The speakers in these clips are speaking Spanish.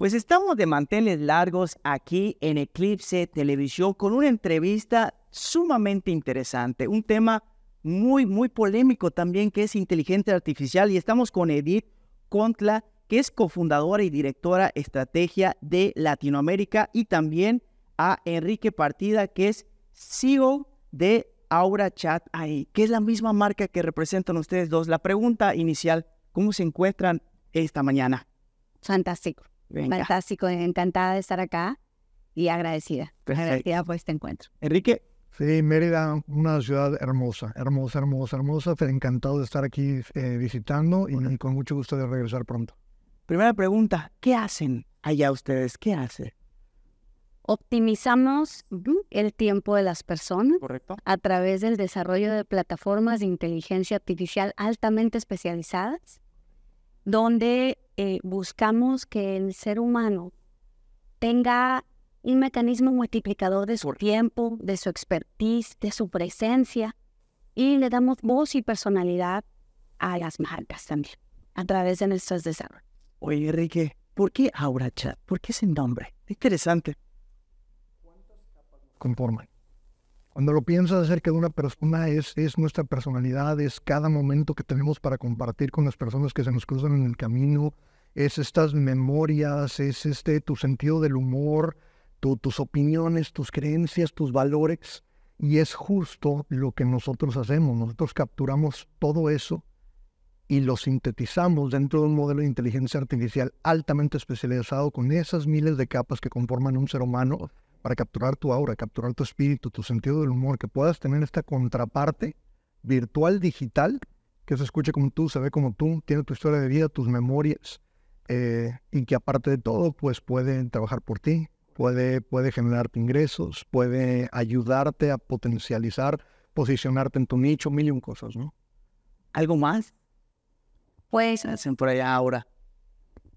Pues estamos de manteles largos aquí en Eclipse Televisión con una entrevista sumamente interesante, un tema muy, muy polémico también que es inteligencia artificial y estamos con Edith Contla, que es cofundadora y directora estrategia de Latinoamérica y también a Enrique Partida, que es CEO de Aura Chat AI, que es la misma marca que representan ustedes dos. La pregunta inicial, ¿cómo se encuentran esta mañana? Fantástico. Fantástico, encantada de estar acá y agradecida. Agradecida por este encuentro. Enrique. Sí, Mérida, una ciudad hermosa, hermosa, hermosa, hermosa. Encantado de estar aquí eh, visitando y, con mucho gusto de regresar pronto. Primera pregunta, ¿qué hacen allá ustedes? ¿Qué hacen? Optimizamos el tiempo de las personas a través del desarrollo de plataformas de inteligencia artificial altamente especializadas donde eh, buscamos que el ser humano tenga un mecanismo multiplicador de su tiempo, de su expertise, de su presencia y le damos voz y personalidad a las marcas también a través de nuestros desarrollos. Oye, Enrique, ¿por qué Aura Chat? ¿Por qué ese nombre? Interesante. ¿Cuántas conforman? Cuando lo piensas acerca de una persona es, es nuestra personalidad, es cada momento que tenemos para compartir con las personas que se nos cruzan en el camino, es estas memorias, es este tu sentido del humor, tus opiniones, tus creencias, tus valores. Y es justo lo que nosotros hacemos. Nosotros capturamos todo eso y lo sintetizamos dentro de un modelo de inteligencia artificial altamente especializado con esas miles de capas que conforman un ser humano para capturar tu aura, capturar tu espíritu, tu sentido del humor, que puedas tener esta contraparte virtual digital que se escuche como tú, se ve como tú, tiene tu historia de vida, tus memorias, eh, y que aparte de todo, pues puede trabajar por ti, puede, puede generarte ingresos, puede ayudarte a potencializar, posicionarte en tu nicho, mil y un cosas, ¿no? ¿Algo más? Pues hacen por allá ahora.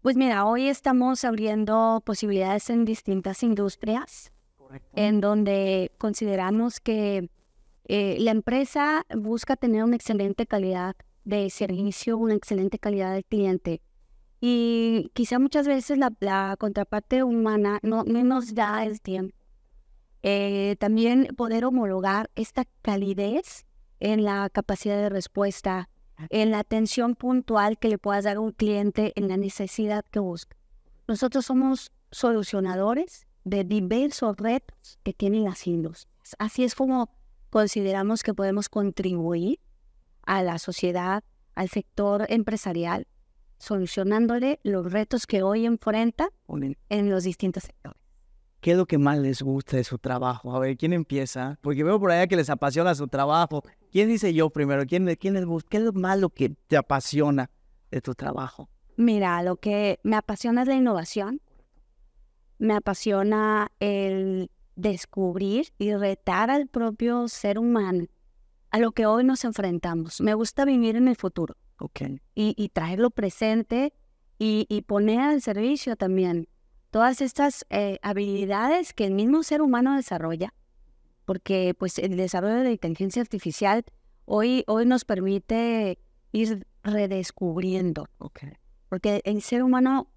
Pues mira, hoy estamos abriendo posibilidades en distintas industrias, en donde consideramos que eh, la empresa busca tener una excelente calidad de servicio, una excelente calidad del cliente. Y quizá muchas veces la, contraparte humana no, nos da el tiempo. Eh, también poder homologar esta calidez en la capacidad de respuesta, en la atención puntual que le puedas dar a un cliente en la necesidad que busca. Nosotros somos solucionadores de diversos retos que tienen las industrias. Así es como consideramos que podemos contribuir a la sociedad, al sector empresarial, solucionándole los retos que hoy enfrenta en los distintos sectores. ¿Qué es lo que más les gusta de su trabajo? A ver, ¿quién empieza? Porque veo por allá que les apasiona su trabajo. ¿Quién dice yo primero? ¿Quién, quién les gusta? ¿Qué es lo más que te apasiona de tu trabajo? Mira, lo que me apasiona es la innovación. Me apasiona el descubrir y retar al propio ser humano a lo que hoy nos enfrentamos. Me gusta vivir en el futuro. OK. Y, y traerlo presente y, y poner al servicio también todas estas eh, habilidades que el mismo ser humano desarrolla, porque pues el desarrollo de la inteligencia artificial hoy, hoy nos permite ir redescubriendo, porque el ser humano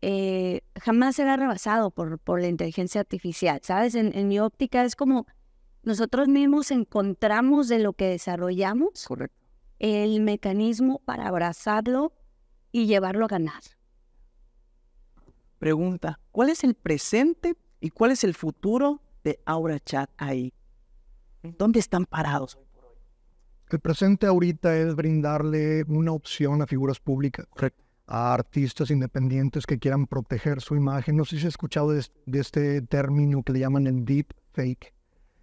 eh, jamás será rebasado por, por la inteligencia artificial, ¿sabes? En, mi óptica es como nosotros mismos encontramos de lo que desarrollamos el mecanismo para abrazarlo y llevarlo a ganar pregunta, ¿cuál es el presente y cuál es el futuro de Aura Chat ahí? ¿Dónde están parados hoy El presente ahorita es brindarle una opción a figuras públicas, a artistas independientes que quieran proteger su imagen. No sé si has escuchado de este término que le llaman el deep fake,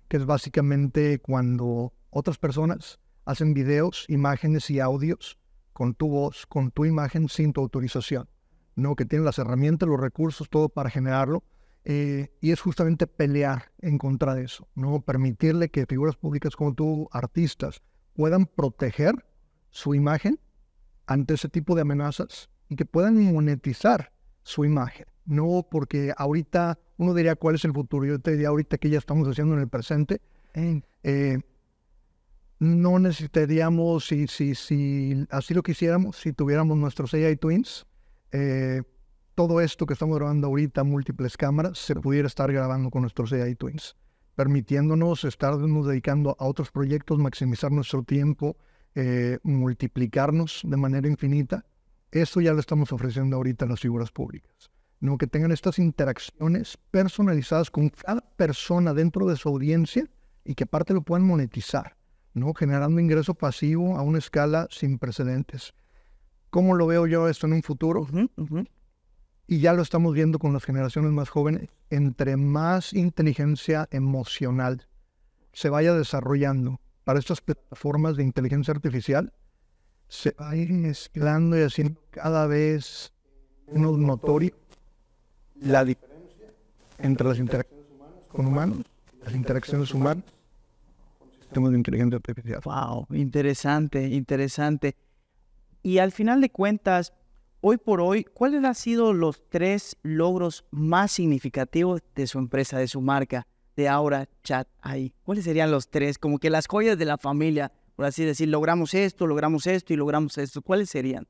que es básicamente cuando otras personas hacen videos, imágenes y audios con tu voz, con tu imagen, sin tu autorización. ¿no? que tienen las herramientas, los recursos, todo para generarlo. Eh, y es justamente pelear en contra de eso, ¿no? Permitirle que figuras públicas como tú, artistas, puedan proteger su imagen ante ese tipo de amenazas y que puedan monetizar su imagen. No porque ahorita uno diría cuál es el futuro, yo te diría ahorita que ya estamos haciendo en el presente. Eh, no necesitaríamos, si, si, si así lo quisiéramos, si tuviéramos nuestros AI Twins, eh, todo esto que estamos grabando ahorita, múltiples cámaras, se pudiera estar grabando con nuestros AI Twins, permitiéndonos estarnos dedicando a otros proyectos, maximizar nuestro tiempo, eh, multiplicarnos de manera infinita. Eso ya lo estamos ofreciendo ahorita a las figuras públicas. ¿no? Que tengan estas interacciones personalizadas con cada persona dentro de su audiencia y que aparte lo puedan monetizar, ¿no? generando ingreso pasivo a una escala sin precedentes. ¿Cómo lo veo yo esto en un futuro? Y ya lo estamos viendo con las generaciones más jóvenes. Entre más inteligencia emocional se vaya desarrollando para estas plataformas de inteligencia artificial, se va a ir mezclando y haciendo cada vez menos notoria la diferencia entre las interacciones humanas con humanos, las interacciones humanas con sistemas de inteligencia artificial. Wow, interesante, interesante. Y al final de cuentas, hoy por hoy, ¿cuáles han sido los tres logros más significativos de su empresa, de su marca, de ahora chat ahí? ¿Cuáles serían los tres? Como que las joyas de la familia, por así decir, logramos esto, logramos esto y logramos esto. ¿Cuáles serían?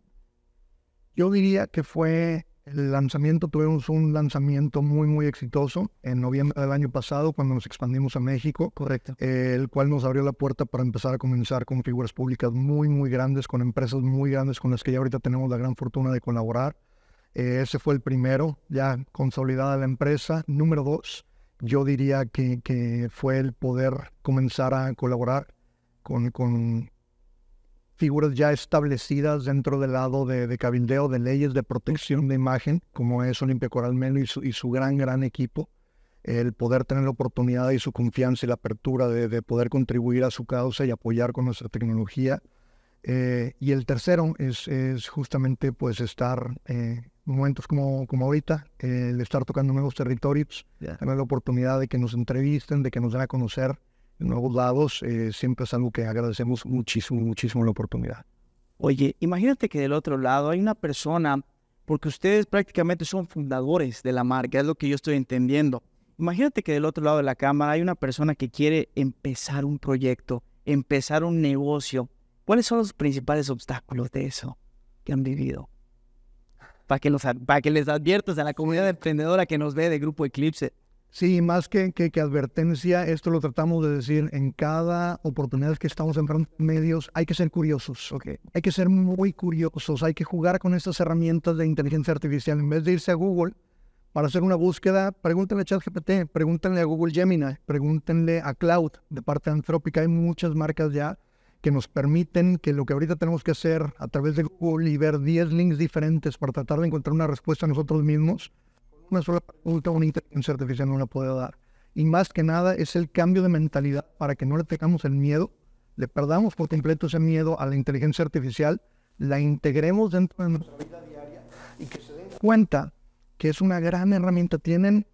Yo diría que fue el lanzamiento, tuvimos un lanzamiento muy, muy exitoso en noviembre del año pasado cuando nos expandimos a México. Correcto. el cual nos abrió la puerta para empezar a comenzar con figuras públicas muy, muy grandes, con empresas muy grandes con las que ya ahorita tenemos la gran fortuna de colaborar. Eh, ese fue el primero, ya consolidada la empresa. Número dos, yo diría que, fue el poder comenzar a colaborar con, con figuras ya establecidas dentro del lado de, cabildeo, de leyes de protección de imagen, como es Olimpia Coral y su, y su gran, gran equipo, el poder tener la oportunidad y su confianza y la apertura de, poder contribuir a su causa y apoyar con nuestra tecnología. Eh, y el tercero es, justamente pues estar eh, momentos como, como ahorita, el estar tocando nuevos territorios, tener la oportunidad de que nos entrevisten, de que nos den a conocer nuevos lados, eh, siempre es algo que agradecemos muchísimo, muchísimo la oportunidad. Oye, imagínate que del otro lado hay una persona, porque ustedes prácticamente son fundadores de la marca, es lo que yo estoy entendiendo. Imagínate que del otro lado de la cámara hay una persona que quiere empezar un proyecto, empezar un negocio. ¿Cuáles son los principales obstáculos de eso que han vivido? Para que, para que les adviertas a la comunidad emprendedora que nos ve de Grupo Eclipse. Sí, más que, que, advertencia, esto lo tratamos de decir en cada oportunidad que estamos en medios, hay que ser curiosos, okay. hay que ser muy curiosos, hay que jugar con estas herramientas de inteligencia artificial. En vez de irse a Google para hacer una búsqueda, pregúntenle a ChatGPT, pregúntenle a Google Gemini, pregúntenle a Cloud de parte antrópica. Hay muchas marcas ya que nos permiten que lo que ahorita tenemos que hacer a través de Google y ver 10 links diferentes para tratar de encontrar una respuesta a nosotros mismos, una sola pregunta, una inteligencia artificial no la puede dar. Y más que nada es el cambio de mentalidad para que no le tengamos el miedo, le perdamos por completo ese miedo a la inteligencia artificial, la integremos dentro de nuestra vida diaria y que se den cuenta que es una gran herramienta. Tienen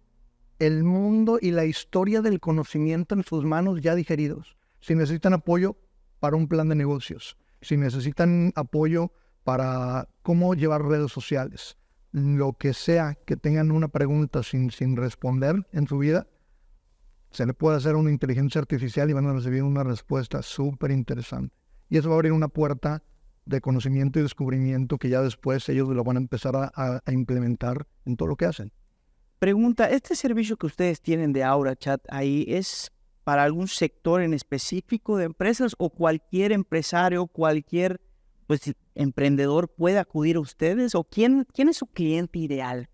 el mundo y la historia del conocimiento en sus manos ya digeridos. Si necesitan apoyo para un plan de negocios, si necesitan apoyo para cómo llevar redes sociales, lo que sea que tengan una pregunta sin, responder en su vida, se le puede hacer una inteligencia artificial y van a recibir una respuesta súper interesante. Y eso va a abrir una puerta de conocimiento y descubrimiento que ya después ellos lo van a empezar a, implementar en todo lo que hacen. Pregunta, ¿este servicio que ustedes tienen de Aura Chat ahí es para algún sector en específico de empresas o cualquier empresario, cualquier pues, emprendedor puede acudir a ustedes o quién, es su cliente ideal?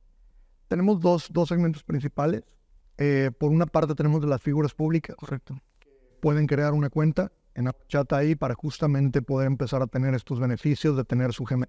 Tenemos dos, segmentos principales. Eh, por una parte tenemos las figuras públicas. Correcto. Pueden crear una cuenta en chat ahí para justamente poder empezar a tener estos beneficios de tener su Gmail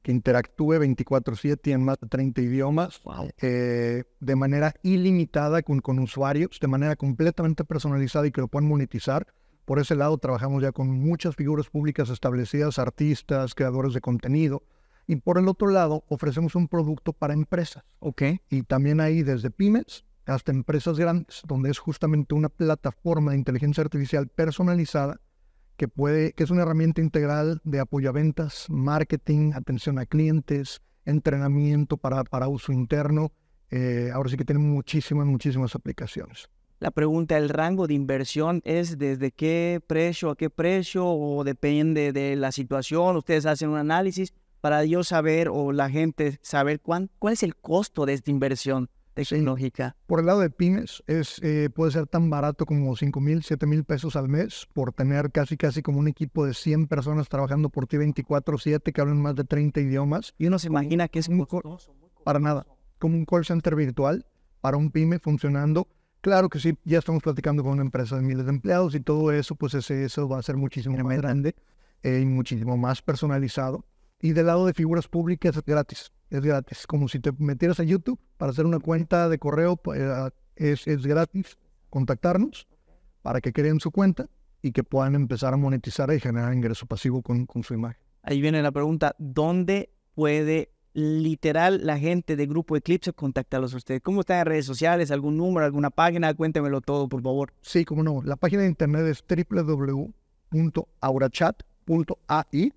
que interactúe 24/7 en más de 30 idiomas, eh, de manera ilimitada con, con usuarios, de manera completamente personalizada y que lo puedan monetizar por ese lado trabajamos ya con muchas figuras públicas establecidas, artistas, creadores de contenido. Y por el otro lado, ofrecemos un producto para empresas. Ok. Y también ahí desde pymes hasta empresas grandes, donde es justamente una plataforma de inteligencia artificial personalizada que puede, que es una herramienta integral de apoyo a ventas, marketing, atención a clientes, entrenamiento para, para uso interno. Eh, ahora sí que tiene muchísimas, muchísimas aplicaciones. La pregunta, ¿el rango de inversión es desde qué precio a qué precio o depende de la situación? Ustedes hacen un análisis para yo saber o la gente saber cuál es el costo de esta inversión tecnológica. Por el lado de pymes, es, eh, puede ser tan barato como 5 mil, 7 mil pesos al mes por tener casi, casi como un equipo de 100 personas trabajando por ti 24-7 que hablan más de 30 idiomas. Y uno se imagina que es Para nada. Como un call center virtual para un pyme funcionando Claro que sí, ya estamos platicando con una empresa de miles de empleados y todo eso, pues ese, eso va a ser muchísimo más grande eh, y muchísimo más personalizado. Y del lado de figuras públicas es gratis, es gratis. Como si te metieras a YouTube para hacer una cuenta de correo, pues, eh, es, gratis contactarnos para que creen su cuenta y que puedan empezar a monetizar y generar ingreso pasivo con, con su imagen. Ahí viene la pregunta, ¿dónde puede literal la gente de Grupo Eclipse contactarlos a ustedes? ¿Cómo están en redes sociales? ¿Algún número, alguna página? Cuéntemelo todo, por favor. Sí, como no. La página de internet es www.aurachat.ai,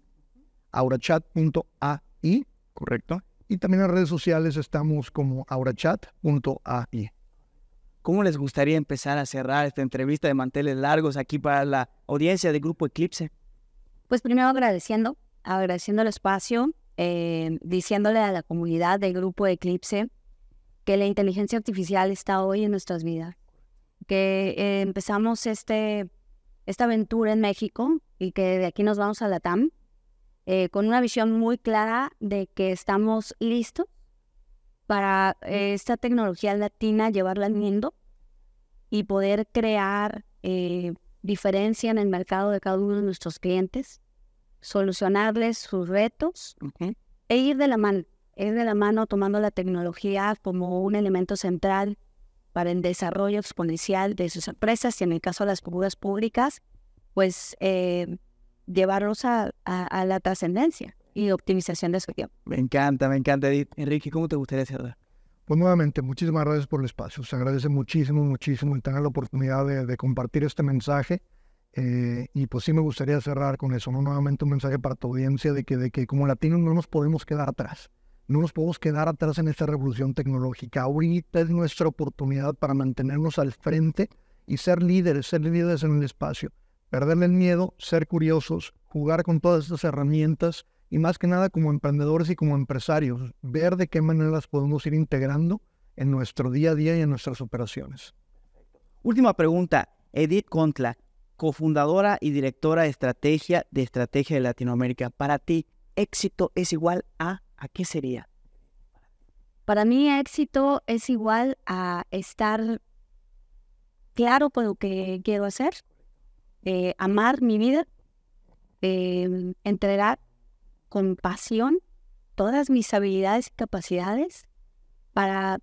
aurachat.ai, correcto. Y también en redes sociales estamos como aurachat.ai. ¿Cómo les gustaría empezar a cerrar esta entrevista de manteles largos aquí para la audiencia de Grupo Eclipse? Pues primero agradeciendo, agradeciendo el espacio, eh, diciéndole a la comunidad del grupo Eclipse que la inteligencia artificial está hoy en nuestras vidas, que eh, empezamos este, esta aventura en México y que de aquí nos vamos a la TAM eh, con una visión muy clara de que estamos listos para esta tecnología latina llevarla al mundo y poder crear diferencia en el mercado de cada uno de nuestros clientes solucionarles sus retos e ir de la mano, ir de la mano tomando la tecnología como un elemento central para el desarrollo exponencial de sus empresas y en el caso de las figuras públicas, pues eh, llevarlos a, la trascendencia y optimización de su tiempo. Me encanta, me encanta, Edith. Enrique, ¿cómo te gustaría cerrar? Pues nuevamente, muchísimas gracias por el espacio. Se agradece muchísimo, muchísimo el tener la oportunidad de compartir este mensaje. Eh, y pues sí me gustaría cerrar con eso, ¿no? Nuevamente un mensaje para tu audiencia de que, de que como latinos no nos podemos quedar atrás. No nos podemos quedar atrás en esta revolución tecnológica. Ahorita es nuestra oportunidad para mantenernos al frente y ser líderes, ser líderes en el espacio. Perderle el miedo, ser curiosos, jugar con todas estas herramientas y más que nada como emprendedores y como empresarios, ver de qué manera las podemos ir integrando en nuestro día a día y en nuestras operaciones. Última pregunta, Edith Contla cofundadora y directora de estrategia de Estrategia de Latinoamérica. Para ti, éxito es igual a, ¿a qué sería? Para mí, éxito es igual a estar claro por lo que quiero hacer, eh, amar mi vida, em, entregar con pasión todas mis habilidades y capacidades para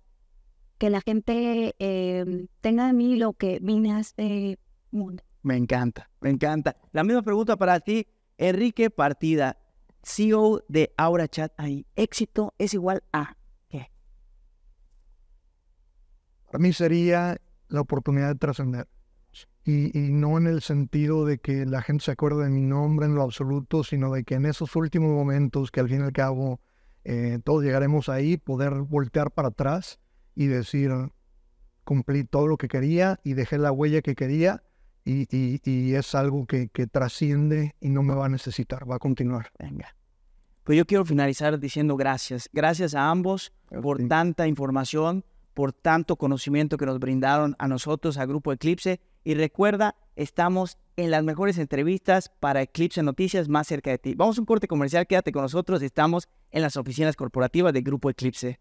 que la gente em, tenga de mí lo que vine a este mundo. Me encanta, me encanta. La misma pregunta para ti, Enrique Partida, CEO de Chat Ahí, éxito es igual a qué? Para mí sería la oportunidad de trascender. Y, no en el sentido de que la gente se acuerde de mi nombre en lo absoluto, sino de que en esos últimos momentos, que al fin y al cabo eh, todos llegaremos ahí, poder voltear para atrás y decir, cumplí todo lo que quería y dejé la huella que quería y, es algo que, trasciende y no me va a necesitar, va a continuar. Venga. Pues yo quiero finalizar diciendo gracias. Gracias a ambos por tanta información, por tanto conocimiento que nos brindaron a nosotros, a Grupo Eclipse. Y recuerda, estamos en las mejores entrevistas para Eclipse Noticias más cerca de ti. Vamos a un corte comercial, quédate con nosotros. Estamos en las oficinas corporativas de Grupo Eclipse.